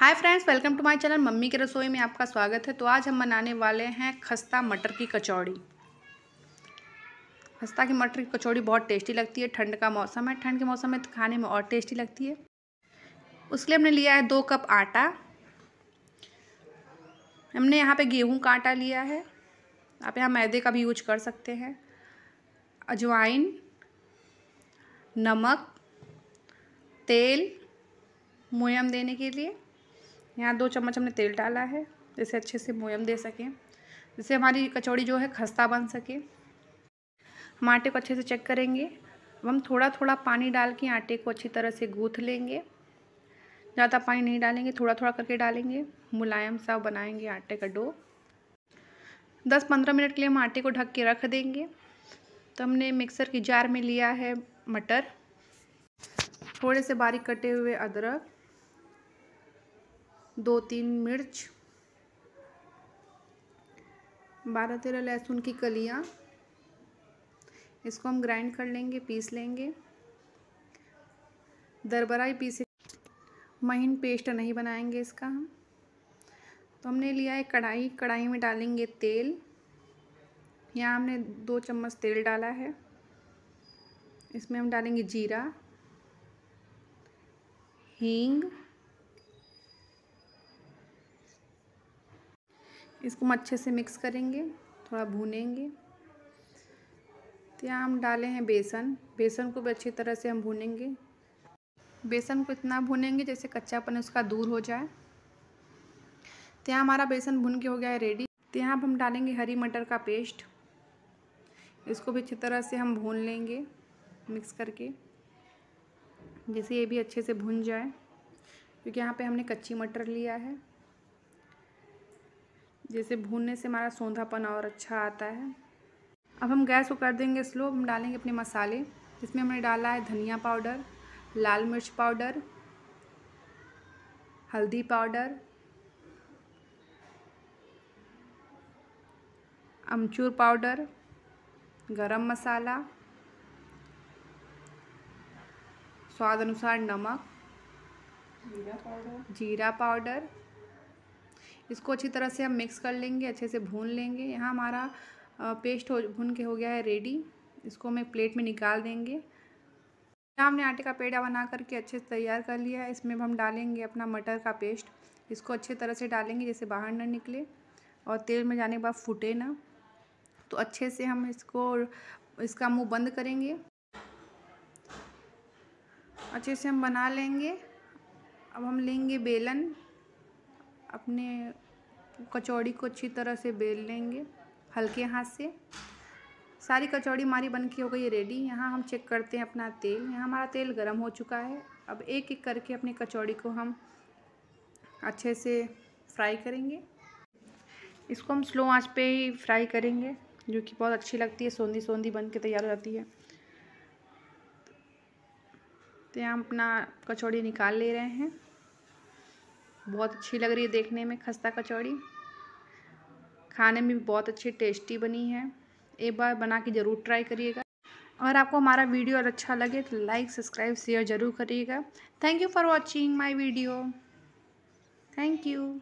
hi friends welcome to my channel mummy की रसोई में आपका स्वागत है तो आज हम बनाने वाले हैं खस्ता मटर की कचौड़ी खस्ता की मटर की कचौड़ी बहुत टेस्टी लगती है ठंड का मौसम है ठंड के मौसम में तो खाने में और टेस्टी लगती है उसके लिए हमने लिया है दो कप आटा हमने यहाँ पे गेहूँ का आटा लिया है आप यहाँ मैदे का भी यूज कर सकते हैं अजवाइन नमक तेल मोयम देने के लिए यहाँ दो चम्मच हमने तेल डाला है जिसे अच्छे से मोयम दे सकें जिससे हमारी कचौड़ी जो है खस्ता बन सके हम आटे को अच्छे से चेक करेंगे अब हम थोड़ा थोड़ा पानी डाल के आटे को अच्छी तरह से गूँथ लेंगे ज़्यादा पानी नहीं डालेंगे थोड़ा थोड़ा करके डालेंगे मुलायम सा बनाएंगे आटे का डो दस पंद्रह मिनट के लिए हम आटे को ढक के रख देंगे तो हमने मिक्सर की जार में लिया है मटर थोड़े से बारीक कटे हुए अदरक दो तीन मिर्च बारह तेरह लहसुन की कलियाँ इसको हम ग्राइंड कर लेंगे पीस लेंगे दरबराई पीसे महीन पेस्ट नहीं बनाएंगे इसका हम तो हमने लिया है कढ़ाई कढ़ाई में डालेंगे तेल यहाँ हमने दो चम्मच तेल डाला है इसमें हम डालेंगे जीरा हींग इसको हम अच्छे से मिक्स करेंगे थोड़ा भूनेंगे तो यहाँ हम डाले हैं बेसन बेसन को भी अच्छी तरह से हम भूनेंगे बेसन को इतना भूनेंगे जैसे कच्चापन उसका दूर हो जाए तो यहाँ हमारा बेसन भुन के हो गया है रेडी तो यहाँ हम डालेंगे हरी मटर का पेस्ट इसको भी अच्छी तरह से हम भून लेंगे मिक्स करके जैसे ये भी अच्छे से भून जाए क्योंकि यहाँ पे हमने कच्ची मटर लिया है जैसे भूनने से हमारा सौंधापन और अच्छा आता है अब हम गैस को कर देंगे स्लो हम डालेंगे अपने मसाले जिसमें हमने डाला है धनिया पाउडर लाल मिर्च पाउडर हल्दी पाउडर अमचूर पाउडर गरम मसाला स्वाद अनुसार नमक जीरा पाउडर जीरा पाउडर इसको अच्छी तरह से हम मिक्स कर लेंगे अच्छे से भून लेंगे यहाँ हमारा पेस्ट हो भून के हो गया है रेडी इसको हम एक प्लेट में निकाल देंगे यहाँ हमने आटे का पेड़ा बना करके अच्छे से तैयार कर लिया है इसमें हम डालेंगे अपना मटर का पेस्ट इसको अच्छे तरह से डालेंगे जैसे बाहर ना निकले और तेल में जाने के बाद फूटे ना तो अच्छे से हम इसको इसका मुंह बंद करेंगे अच्छे से हम बना लेंगे अब हम लेंगे बेलन अपने कचौड़ी को अच्छी तरह से बेल लेंगे हल्के हाथ से सारी कचौड़ी हमारी बन के हो गई रेडी यहाँ हम चेक करते हैं अपना तेल यहाँ हमारा तेल गर्म हो चुका है अब एक एक करके अपनी कचौड़ी को हम अच्छे से फ्राई करेंगे इसको हम स्लो आंच पे ही फ्राई करेंगे जो कि बहुत अच्छी लगती है सोंधी सोंधी बन के तैयार हो जाती है तो यहाँ अपना कचौड़ी निकाल ले रहे हैं बहुत अच्छी लग रही है देखने में खस्ता कचौड़ी खाने में भी बहुत अच्छी टेस्टी बनी है एक बार बना के ज़रूर ट्राई करिएगा अगर आपको हमारा वीडियो अच्छा लगे तो लाइक सब्सक्राइब शेयर ज़रूर करिएगा thank you for watching my video thank you